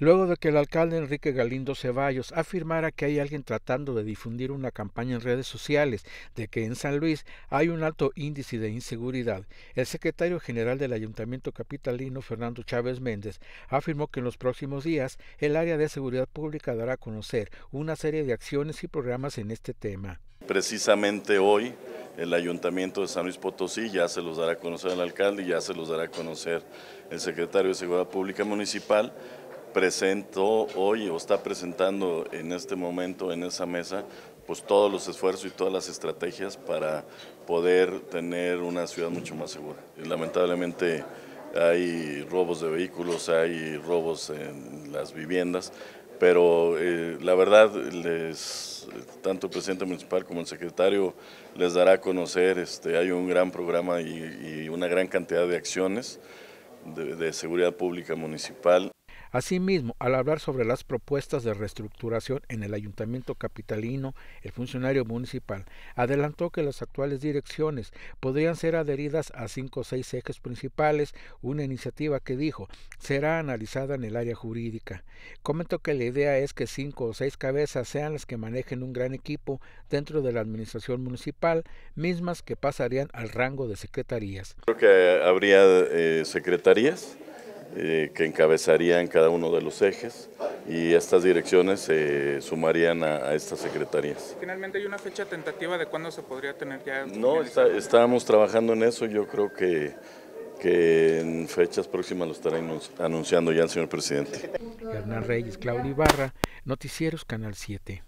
luego de que el alcalde Enrique Galindo Ceballos afirmara que hay alguien tratando de difundir una campaña en redes sociales de que en San Luis hay un alto índice de inseguridad, el secretario general del Ayuntamiento Capitalino, Fernando Chávez Méndez, afirmó que en los próximos días el área de seguridad pública dará a conocer una serie de acciones y programas en este tema. Precisamente hoy el Ayuntamiento de San Luis Potosí, ya se los dará a conocer el alcalde, y ya se los dará a conocer el secretario de Seguridad Pública Municipal, presentó hoy o está presentando en este momento en esa mesa pues todos los esfuerzos y todas las estrategias para poder tener una ciudad mucho más segura. lamentablemente hay robos de vehículos, hay robos en las viviendas, pero eh, la verdad, les, tanto el presidente municipal como el secretario les dará a conocer, este, hay un gran programa y, una gran cantidad de acciones de seguridad pública municipal. Asimismo, al hablar sobre las propuestas de reestructuración en el ayuntamiento capitalino, el funcionario municipal adelantó que las actuales direcciones podrían ser adheridas a cinco o seis ejes principales, una iniciativa que dijo será analizada en el área jurídica. Comentó que la idea es que cinco o seis cabezas sean las que manejen un gran equipo dentro de la administración municipal, mismas que pasarían al rango de secretarías. Creo que habría eh, secretarías eh, que encabezarían cada uno de los ejes y estas direcciones se sumarían a, estas secretarías. Finalmente, ¿hay una fecha tentativa de cuándo se podría tener ya? No, estábamos trabajando en eso, yo creo que, que en fechas próximas lo estarán anunciando ya señor presidente. Hernán Reyes, Claudio Ibarra, Noticieros Canal 7.